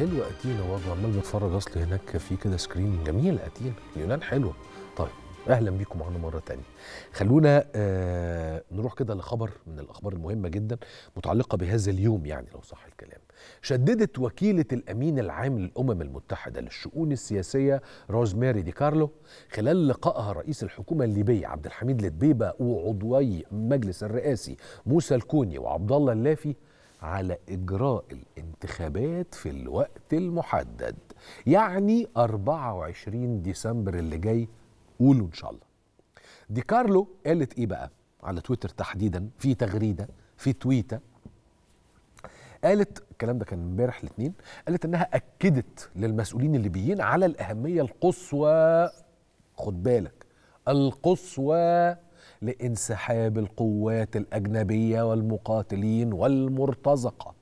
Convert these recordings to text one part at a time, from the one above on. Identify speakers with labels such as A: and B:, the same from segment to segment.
A: حلوه اتينا برضه عمال بتفرج اصل هناك في كده سكرين جميل اتينا اليونان حلوه طيب اهلا بيكم معانا مره تانية خلونا آه نروح كده لخبر من الاخبار المهمه جدا متعلقه بهذا اليوم يعني لو صح الكلام شددت وكيله الامين العام للامم المتحده للشؤون السياسيه روزماري دي كارلو خلال لقائها رئيس الحكومه الليبيه عبد الحميد لدبيبه وعضوي المجلس الرئاسي موسى الكوني وعبد الله اللافي على إجراء الانتخابات في الوقت المحدد يعني 24 ديسمبر اللي جاي قولوا إن شاء الله دي كارلو قالت إيه بقى على تويتر تحديدا في تغريدة في تويتة قالت الكلام ده كان امبارح الاثنين قالت انها اكدت للمسؤولين الليبيين على الاهميه القصوى خد بالك القصوى لانسحاب القوات الاجنبيه والمقاتلين والمرتزقه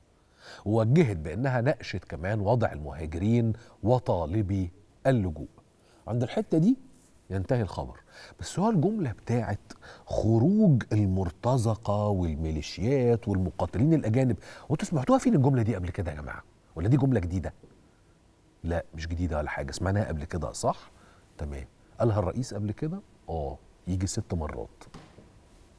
A: ووجهت بانها ناقشت كمان وضع المهاجرين وطالبي اللجوء عند الحته دي ينتهي الخبر بس هو الجملة بتاعت خروج المرتزقة والميليشيات والمقاتلين الأجانب وتسمعتوها سمعتوها فين الجملة دي قبل كده يا جماعة ولا دي جملة جديدة لا مش جديدة ولا حاجة سمعناها قبل كده صح تمام قالها الرئيس قبل كده اه يجي ست مرات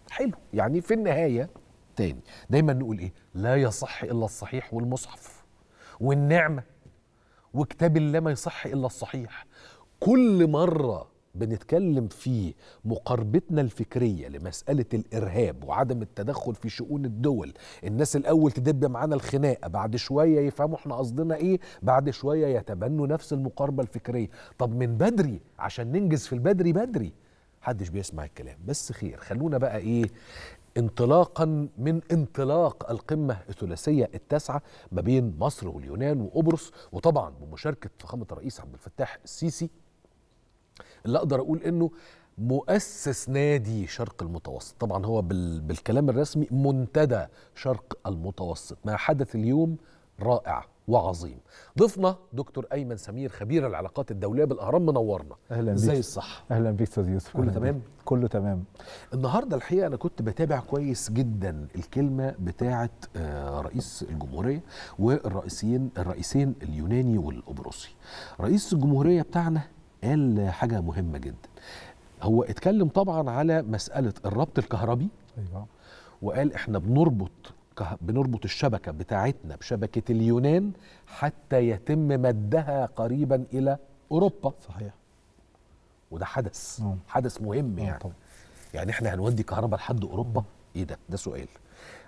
A: حلو يعني في النهاية تاني دايما نقول ايه لا يصح الا الصحيح والمصحف والنعمة وكتاب الله ما يصح الا الصحيح كل مرة بنتكلم في مقاربتنا الفكريه لمساله الارهاب وعدم التدخل في شؤون الدول الناس الاول تدب معانا الخناقه بعد شويه يفهموا احنا قصدنا ايه بعد شويه يتبنوا نفس المقاربه الفكريه طب من بدري عشان ننجز في البدري بدري حدش بيسمع الكلام بس خير خلونا بقى ايه انطلاقا من انطلاق القمة الثلاثية التاسعة ما بين مصر واليونان وقبرص وطبعا بمشاركة فخامة الرئيس عبد الفتاح السيسي اللي أقدر أقول إنه مؤسس نادي شرق المتوسط طبعا هو بالكلام الرسمي منتدى شرق المتوسط ما حدث اليوم رائع وعظيم ضيفنا دكتور ايمن سمير خبير العلاقات الدوليه بالاهرام منورنا اهلا بيك ازاي الصح اهلا بيك استاذ يوسف كله تمام كله تمام النهارده الحقيقه انا كنت بتابع كويس جدا الكلمه بتاعه آه، رئيس الجمهوريه والرئيسين الرئيسين اليوناني والقبرصي رئيس الجمهوريه بتاعنا قال حاجه مهمه جدا هو اتكلم طبعا على مساله الربط الكهربي ايوه وقال احنا بنربط الشبكة بنربط الشبكة بتاعتنا بشبكة اليونان حتى يتم مدها قريبا إلى أوروبا صحيح وده حدث مم. نعم. حدث مهم نعم، يعني يعني احنا هنودي كهرباء لحد أوروبا مم. ايه ده ده سؤال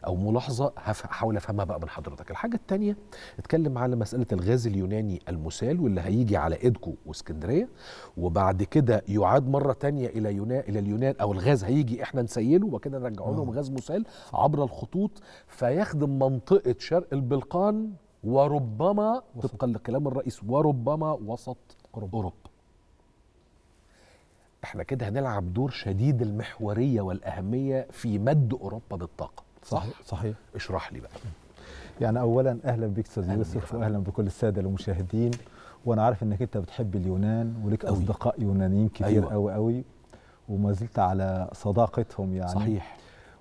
A: او ملاحظه هحاول افهمها بقى من حضرتك الحاجه الثانيه اتكلم على مساله الغاز اليوناني المسال واللي هيجي على ايدكو واسكندريه وبعد كده يعاد مره ثانيه الى يونان الى اليونان او الغاز هيجي احنا نسيله وكده نرجع لهم آه. غاز مسال عبر الخطوط فيخدم منطقه شرق البلقان وربما طبقا لكلام الرئيس وربما وسط أوروبا, أوروبا. احنا كده هنلعب دور شديد المحوريه والاهميه في مد اوروبا بالطاقه صحيح صحيح
B: اشرح لي بقى يعني اولا اهلا بك استاذ يوسف واهلا بكل الساده المشاهدين وانا عارف انك انت بتحب اليونان ولك اصدقاء يونانيين كتير أيوة. قوي قوي وما زلت على صداقتهم يعني صحيح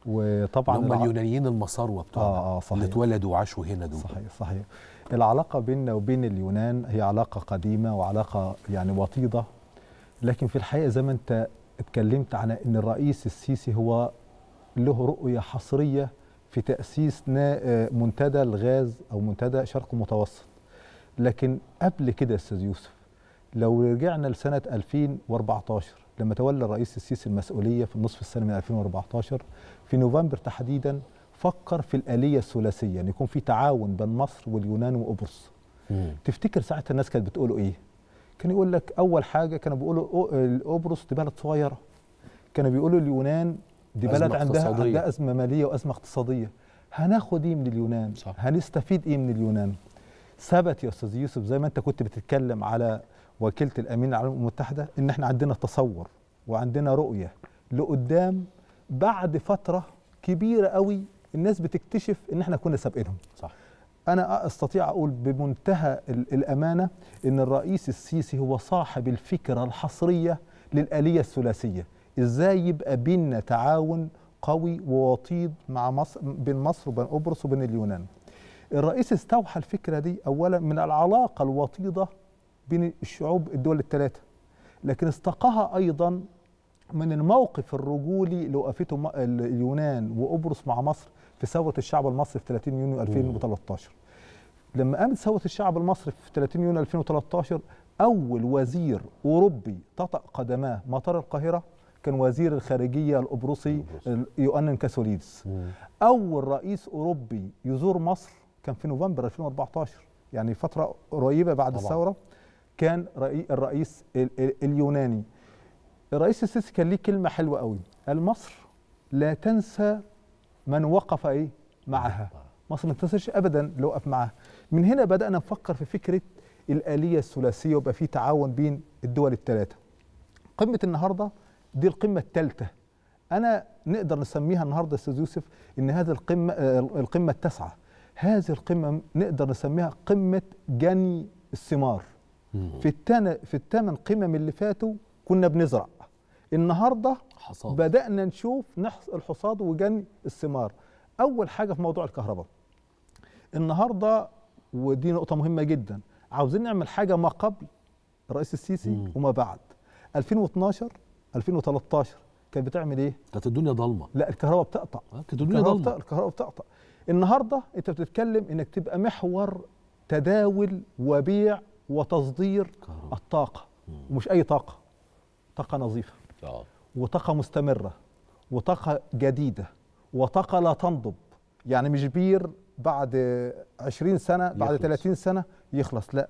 B: وطبعا هم اليونانيين المصاروه بتوعنا آه آه صحيح. اللي اتولدوا وعاشوا هنا دول صحيح صحيح العلاقه بيننا وبين اليونان هي علاقه قديمه وعلاقه يعني وطيده لكن في الحقيقه زي ما انت اتكلمت عن ان الرئيس السيسي هو له رؤية حصرية في تأسيس آه، منتدى الغاز أو منتدى شرق متوسط لكن قبل كده أستاذ يوسف لو رجعنا لسنة 2014 لما تولى الرئيس السيسي المسؤولية في النصف السنة من 2014 في نوفمبر تحديدا فكر في الآلية الثلاثية أن يعني يكون في تعاون بين مصر واليونان وقبرص تفتكر ساعتها الناس كانت بتقولوا إيه؟ كان يقول لك أول حاجة كانوا بيقولوا قبرص دي بلد صغيرة كانوا بيقولوا اليونان دي بلد أزمة عندها اقتصادية. عندها ازمه ماليه وازمه اقتصاديه هناخد ايه من اليونان صح. هنستفيد ايه من اليونان ثبت يا استاذ يوسف زي ما انت كنت بتتكلم على وكيله الامين العام المتحده ان احنا عندنا تصور وعندنا رؤيه لقدام بعد فتره كبيره قوي الناس بتكتشف ان احنا كنا سابقينهم صح انا استطيع اقول بمنتهى الامانه ان الرئيس السيسي هو صاحب الفكره الحصريه للاليه الثلاثيه ازاي يبقى بيننا تعاون قوي ووطيد مع مصر بين مصر وبين قبرص وبين اليونان الرئيس استوحى الفكره دي اولا من العلاقه الوطيده بين الشعوب الدول الثلاثه لكن استقاها ايضا من الموقف الرجولي اللي وقفته اليونان وقبرص مع مصر في ثوره الشعب المصري في 30 يونيو 2013 لما قامت ثوره الشعب المصري في 30 يونيو 2013 اول وزير اوروبي تطأ قدماه مطار القاهره كان وزير الخارجيه القبرصي يؤنن كاسوليدس اول رئيس اوروبي يزور مصر كان في نوفمبر 2014 يعني فتره قريبه بعد طبعا. الثوره كان الرئيس اليوناني الرئيس السيسي كان ليه كلمه حلوه قوي قال مصر لا تنسى من وقف ايه معها مصر ما تنساش ابدا اللي وقف معاها من هنا بدانا نفكر في فكره الاليه الثلاثيه ويبقى في تعاون بين الدول الثلاثه قمه النهارده دي القمة الثالثة أنا نقدر نسميها النهاردة أستاذ يوسف إن هذه القمة آه، القمة التاسعة هذه القمة نقدر نسميها قمة جني الثمار في التن في الثمان قمم اللي فاتوا كنا بنزرع النهارده حصاد. بدأنا نشوف الحصاد وجني الثمار أول حاجة في موضوع الكهرباء النهارده ودي نقطة مهمة جدا عاوزين نعمل حاجة ما قبل الرئيس السيسي مم. وما بعد 2012 2013 كانت بتعمل ايه؟ كانت الدنيا ضلمه لا الكهرباء بتقطع كانت الدنيا ضلمه الكهرباء بتقطع النهارده انت بتتكلم انك تبقى محور تداول وبيع وتصدير كهرباء. الطاقه مم. ومش اي طاقه طاقه نظيفه آه. وطاقه مستمره وطاقه جديده وطاقه لا تنضب يعني مش بير بعد 20 سنه بعد يخلص. 30 سنه يخلص لا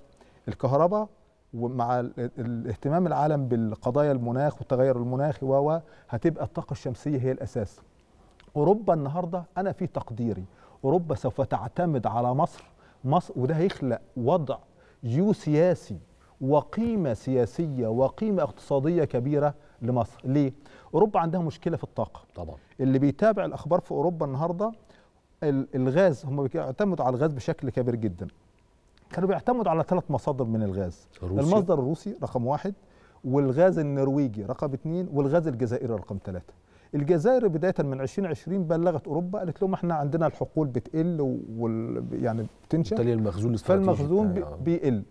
B: الكهرباء ومع الاهتمام العالم بالقضايا المناخ والتغير المناخي و هتبقى الطاقه الشمسيه هي الاساس اوروبا النهارده انا في تقديري اوروبا سوف تعتمد على مصر مصر وده هيخلق وضع جيوسياسي وقيمه سياسيه وقيمه اقتصاديه كبيره لمصر ليه اوروبا عندها مشكله في الطاقه طبعا اللي بيتابع الاخبار في اوروبا النهارده الغاز هم بيعتمدوا على الغاز بشكل كبير جدا كانوا بيعتمدوا على ثلاث مصادر من الغاز روسيا. المصدر الروسي رقم واحد والغاز النرويجي رقم اثنين والغاز الجزائري رقم ثلاثة الجزائر بداية من 2020 بلغت أوروبا قالت لهم احنا عندنا الحقول بتقل وال يعني بتنشأ بالتالي المخزون فالمخزون آه. بيقل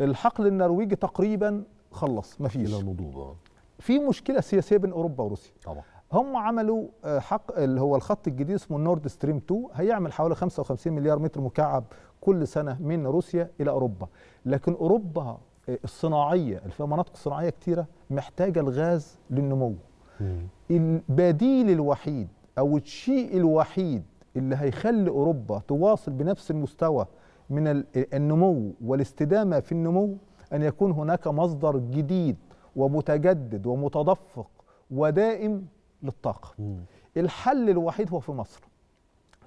B: الحقل النرويجي تقريبا خلص مفيش إلى نضوض آه. في مشكلة سياسية بين أوروبا وروسيا طبعا هم عملوا آه، حق اللي هو الخط الجديد اسمه النورد ستريم 2 هيعمل حوالي 55 مليار متر مكعب كل سنة من روسيا إلى أوروبا لكن أوروبا آه، الصناعية اللي فيها مناطق صناعية كتيرة محتاجة الغاز للنمو مم. البديل الوحيد أو الشيء الوحيد اللي هيخلي أوروبا تواصل بنفس المستوى من النمو والاستدامة في النمو أن يكون هناك مصدر جديد ومتجدد ومتدفق ودائم للطاقة مم. الحل الوحيد هو في مصر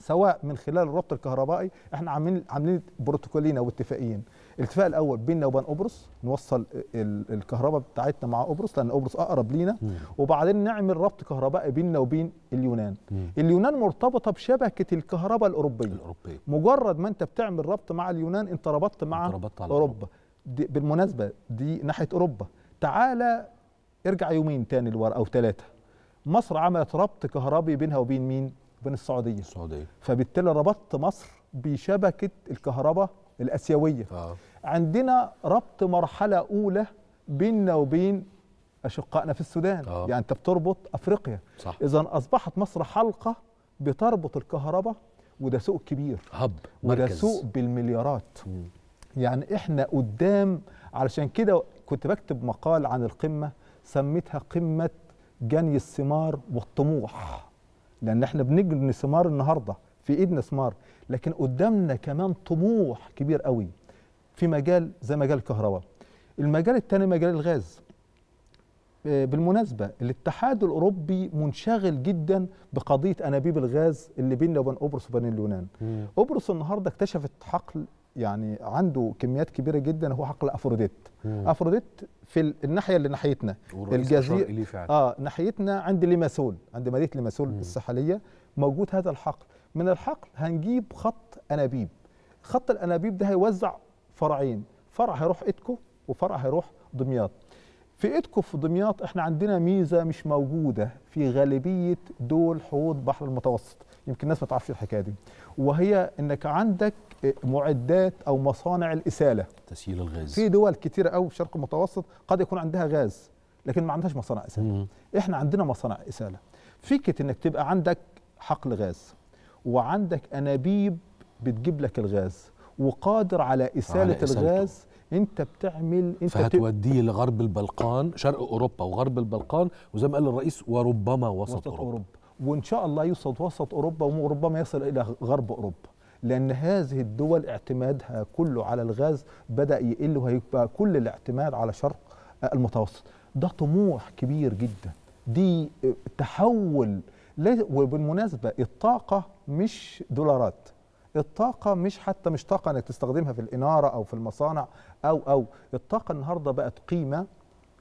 B: سواء من خلال الربط الكهربائي احنا عاملين عاملين بروتوكولين او اتفاقيين الاتفاق الاول بيننا وبين قبرص نوصل الكهرباء بتاعتنا مع قبرص لان قبرص اقرب لينا وبعدين نعمل ربط كهربائي بيننا وبين اليونان مم. اليونان مرتبطه بشبكه الكهرباء الاوروبيه الأوروبية. مجرد ما انت بتعمل ربط مع اليونان انت ربطت مع ربطت على اوروبا دي بالمناسبه دي ناحيه اوروبا تعالى ارجع يومين تاني لورا او ثلاثه مصر عملت ربط كهربي بينها وبين مين وبين السعوديه السعوديه فبالتالي ربطت مصر بشبكه الكهرباء الاسيويه آه. عندنا ربط مرحله اولى بيننا وبين اشقائنا في السودان آه. يعني انت بتربط افريقيا صح. اذا اصبحت مصر حلقه بتربط الكهرباء وده سوق كبير هب وده سوق بالمليارات م. يعني احنا قدام علشان كده كنت بكتب مقال عن القمه سميتها قمه جني الثمار والطموح لان احنا بنجني ثمار النهارده في ايدنا ثمار لكن قدامنا كمان طموح كبير قوي في مجال زي مجال الكهرباء المجال الثاني مجال الغاز آه، بالمناسبة الاتحاد الأوروبي منشغل جدا بقضية أنابيب الغاز اللي بيننا وبين قبرص وبين اليونان قبرص النهاردة اكتشفت حقل يعني عنده كميات كبيرة جدا هو حقل أفروديت أفروديت في الناحيه اللي ناحيتنا الجزيره اه ناحيتنا عند ليماسول عند مدينه ليماسول الساحليه موجود هذا الحقل من الحقل هنجيب خط انابيب خط الانابيب ده هيوزع فرعين فرع هيروح اتكو وفرع هيروح دمياط في ايدكم في دمياط احنا عندنا ميزه مش موجوده في غالبيه دول حوض بحر المتوسط يمكن الناس ما تعرفش الحكايه دي وهي انك عندك معدات او مصانع الاساله تسييل الغاز في دول كتيره قوي في الشرق المتوسط قد يكون عندها غاز لكن ما عندهاش مصانع اساله مم. احنا عندنا مصانع اساله فكره انك تبقى عندك حقل غاز وعندك انابيب بتجيب لك الغاز وقادر على اساله على الغاز انت بتعمل انت
A: فهتوديه لغرب البلقان شرق اوروبا وغرب البلقان وزي ما قال الرئيس
B: وربما وسط, وسط أوروبا. اوروبا وان شاء الله يوصل وسط اوروبا وربما يصل الى غرب اوروبا لان هذه الدول اعتمادها كله على الغاز بدا يقل وهيبقى كل الاعتماد على شرق المتوسط ده طموح كبير جدا دي تحول وبالمناسبه الطاقه مش دولارات الطاقه مش حتى مش طاقه انك تستخدمها في الاناره او في المصانع او او الطاقه النهارده بقت قيمه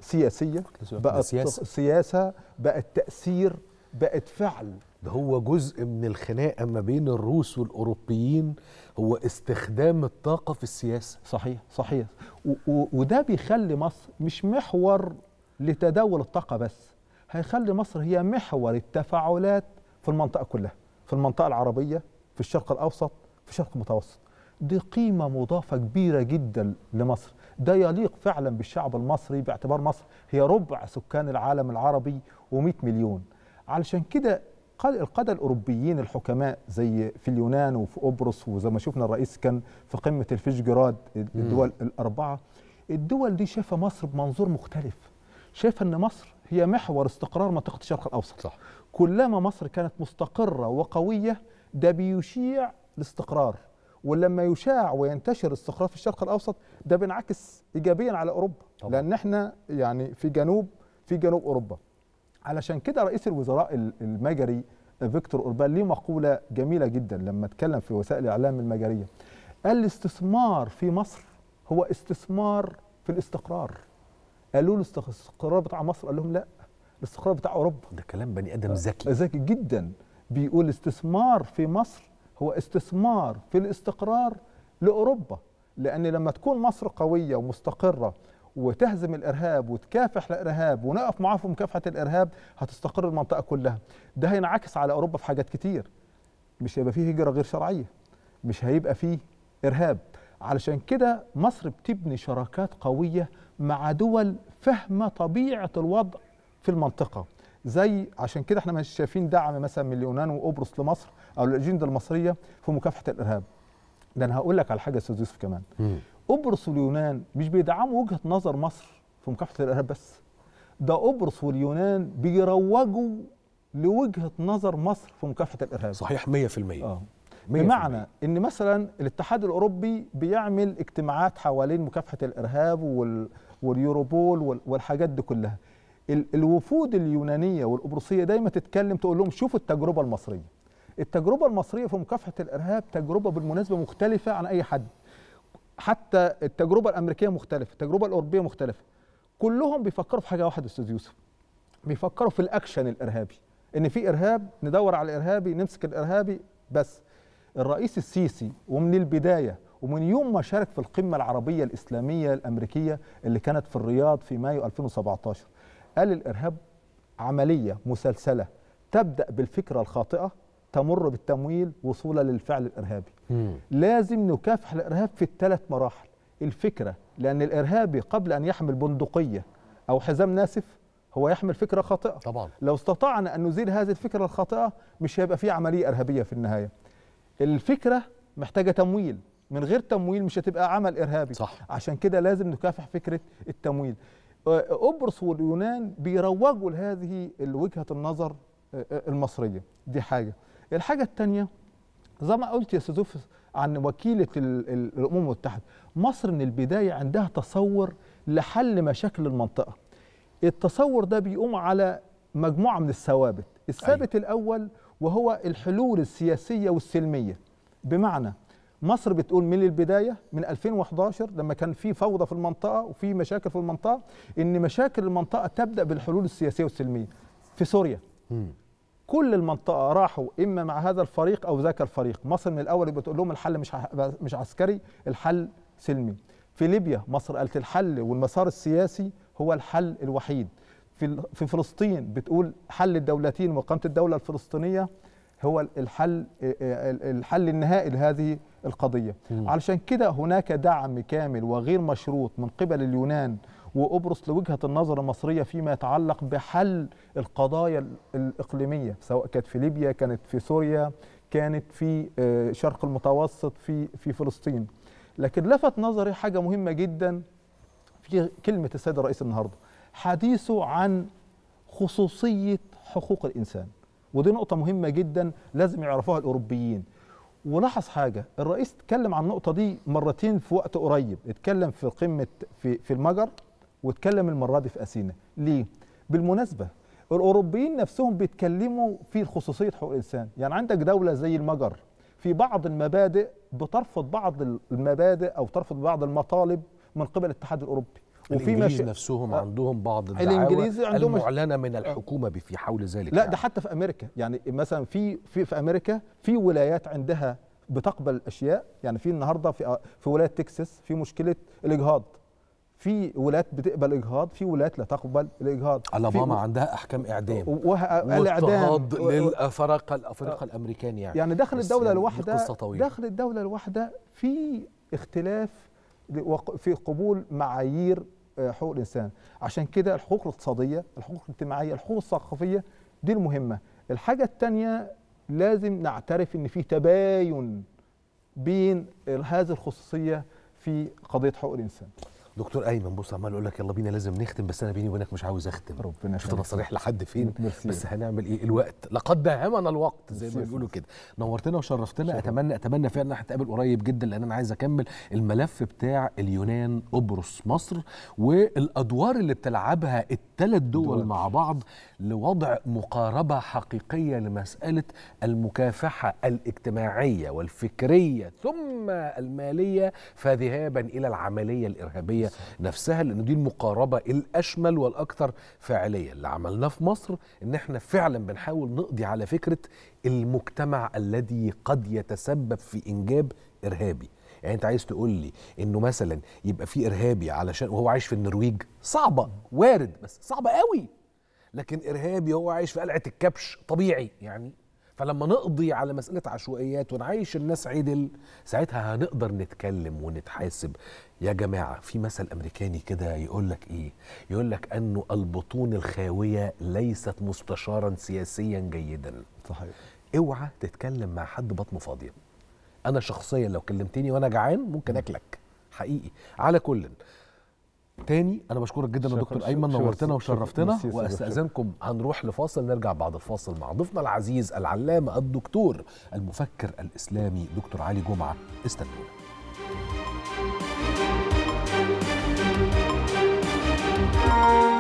B: سياسيه بقت سياسة. سياسه بقت تاثير بقت فعل ده هو جزء من الخناقه ما بين الروس والاوروبيين هو استخدام الطاقه في السياسه صحيح صحيح وده بيخلي مصر مش محور لتداول الطاقه بس هيخلي مصر هي محور التفاعلات في المنطقه كلها في المنطقه العربيه في الشرق الاوسط في الشرق المتوسط دي قيمه مضافه كبيره جدا لمصر ده يليق فعلا بالشعب المصري باعتبار مصر هي ربع سكان العالم العربي و100 مليون علشان كده قال القادة الأوروبيين الحكماء زي في اليونان وفي قبرص وزي ما شفنا الرئيس كان في قمة الفيشجراد الدول الأربعة الدول دي شايفة مصر بمنظور مختلف شايفة أن مصر هي محور استقرار منطقة الشرق الأوسط صح. كلما مصر كانت مستقرة وقوية ده بيشيع الاستقرار ولما يشاع وينتشر استقرار في الشرق الاوسط ده بينعكس ايجابيا على اوروبا طبعا. لان احنا يعني في جنوب في جنوب اوروبا علشان كده رئيس الوزراء المجري فيكتور اوربان ليه مقوله جميله جدا لما اتكلم في وسائل الاعلام المجريه قال الاستثمار في مصر هو استثمار في الاستقرار قالوا له الاستقرار بتاع مصر قال لهم لا الاستقرار بتاع اوروبا ده كلام بني ادم آه، ذكي ذكي جدا بيقول استثمار في مصر هو استثمار في الاستقرار لاوروبا لان لما تكون مصر قويه ومستقره وتهزم الارهاب وتكافح الارهاب ونقف معاه في مكافحه الارهاب هتستقر المنطقه كلها ده هينعكس على اوروبا في حاجات كتير مش هيبقى فيه هجره غير شرعيه مش هيبقى فيه ارهاب علشان كده مصر بتبني شراكات قويه مع دول فاهمه طبيعه الوضع في المنطقه زي عشان كده احنا مش شايفين دعم مثلا من اليونان وقبرص لمصر او الاجنده المصريه في مكافحه الارهاب ده انا هقول لك على حاجه يا استاذ يوسف كمان قبرص واليونان مش بيدعموا وجهه نظر مصر في مكافحه الارهاب بس ده قبرص واليونان بيروجوا لوجهه نظر مصر في مكافحه الارهاب صحيح 100% اه بمعنى ان مثلا الاتحاد الاوروبي بيعمل اجتماعات حوالين مكافحه الارهاب وال واليوروبول والحاجات دي كلها الوفود اليونانيه والقبرصيه دايما تتكلم تقول لهم شوفوا التجربه المصريه التجربه المصريه في مكافحه الارهاب تجربه بالمناسبه مختلفه عن اي حد حتى التجربه الامريكيه مختلفه التجربه الاوروبيه مختلفه كلهم بيفكروا في حاجه واحده استاذ يوسف بيفكروا في الاكشن الارهابي ان في ارهاب ندور على الارهابي نمسك الارهابي بس الرئيس السيسي ومن البدايه ومن يوم ما شارك في القمه العربيه الاسلاميه الامريكيه اللي كانت في الرياض في مايو 2017 قال الإرهاب عملية مسلسلة تبدأ بالفكرة الخاطئة تمر بالتمويل وصولا للفعل الإرهابي مم. لازم نكافح الإرهاب في الثلاث مراحل الفكرة لأن الإرهابي قبل أن يحمل بندقية أو حزام ناسف هو يحمل فكرة خاطئة طبعا. لو استطعنا أن نزيل هذه الفكرة الخاطئة مش هيبقى في عملية إرهابية في النهاية الفكرة محتاجة تمويل من غير تمويل مش هتبقى عمل إرهابي صح. عشان كده لازم نكافح فكرة التمويل قبرص واليونان بيروجوا لهذه وجهه النظر آه، آه، المصريه دي حاجه الحاجه الثانيه زي ما قلت يا سيزوف عن وكيله الامم المتحده مصر من البدايه عندها تصور لحل مشاكل المنطقه التصور ده بيقوم على مجموعه من الثوابت الثابت أيوة. الاول وهو الحلول السياسيه والسلميه بمعنى مصر بتقول من البدايه من 2011 لما كان في فوضى في المنطقه وفي مشاكل في المنطقه ان مشاكل المنطقه تبدا بالحلول السياسيه والسلميه في سوريا كل المنطقه راحوا اما مع هذا الفريق او ذاك الفريق مصر من الاول بتقول لهم الحل مش مش عسكري الحل سلمي في ليبيا مصر قالت الحل والمسار السياسي هو الحل الوحيد في في فلسطين بتقول حل الدولتين وقامت الدوله الفلسطينيه هو الحل آه، آه، الحل النهائي لهذه القضية علشان كده هناك دعم كامل وغير مشروط من قبل اليونان وقبرص لوجهة النظر المصرية فيما يتعلق بحل القضايا الإقليمية سواء كانت في ليبيا كانت في سوريا كانت في آه، شرق المتوسط في في فلسطين لكن لفت نظري حاجة مهمة جدا في كلمة السيد الرئيس النهاردة حديثه عن خصوصية حقوق الإنسان ودي نقطه مهمه جدا لازم يعرفوها الاوروبيين ولاحظ حاجه الرئيس اتكلم عن النقطه دي مرتين في وقت قريب اتكلم في قمه في في المجر واتكلم المره دي في اثينا ليه بالمناسبه الاوروبيين نفسهم بيتكلموا في خصوصيه حقوق الانسان يعني عندك دوله زي المجر في بعض المبادئ بترفض بعض المبادئ او ترفض بعض المطالب من قبل الاتحاد الاوروبي وفي الانجليز مش... نفسهم
A: آه. عندهم بعض الانجليز عندهم
B: المعلنه من آه. الحكومه في حول ذلك لا يعني. ده حتى في امريكا يعني مثلا في في في امريكا في ولايات عندها بتقبل الاشياء يعني في النهارده في آه، في ولايه تكساس في مشكله الاجهاض في ولايات بتقبل اجهاض في ولايات لا تقبل الاجهاض الاباما عندها احكام اعدام والاعدام
A: للافارقه الافارقه الامريكان يعني يعني داخل الدوله يعني الواحده
B: داخل الدوله الواحده في اختلاف في قبول معايير آه، حقوق الانسان عشان كده الحقوق الاقتصاديه الحقوق الاجتماعيه الحقوق الثقافيه دي المهمه الحاجه الثانيه لازم نعترف ان في تباين بين هذه الخصوصيه في قضيه حقوق الانسان دكتور ايمن بص عمال اقول لك يلا بينا لازم نختم بس انا بيني وبينك مش عاوز اختم ربنا شفت انا صريح لحد فين بس
A: هنعمل ايه الوقت لقد داهمنا الوقت زي ما بيقولوا كده نورتنا وشرفتنا اتمنى اتمنى فعلا ان هنتقابل قريب جدا لان انا عايز اكمل الملف بتاع اليونان قبرص مصر والادوار اللي بتلعبها الثلاث دول, دول مع بعض لوضع مقاربه حقيقيه لمساله المكافحه الاجتماعيه والفكريه ثم الماليه فذهابا الى العمليه الارهابيه نفسها لأن دي المقاربة الأشمل والأكثر فاعلية اللي عملناه في مصر إن إحنا فعلا بنحاول نقضي على فكرة المجتمع الذي قد يتسبب في إنجاب إرهابي يعني انت عايز تقول لي انه مثلا يبقى في ارهابي علشان وهو عايش في النرويج صعبه وارد بس صعبه قوي لكن ارهابي هو عايش في قلعه الكبش طبيعي يعني فلما نقضي على مساله عشوائيات ونعيش الناس عدل ساعتها هنقدر نتكلم ونتحاسب يا جماعه في مثل امريكاني كده يقول لك ايه يقول لك انه البطون الخاويه ليست مستشارا سياسيا جيدا صحيح اوعى تتكلم مع حد بطنه فاضيه انا شخصيا لو كلمتني وانا جعان ممكن اكلك حقيقي على كل تاني انا بشكرك جدا يا دكتور ايمن نورتنا وشرفتنا واستاذنكم هنروح لفاصل نرجع بعد الفاصل مع ضيفنا العزيز العلامه الدكتور المفكر الاسلامي دكتور علي جمعه استنونا thank you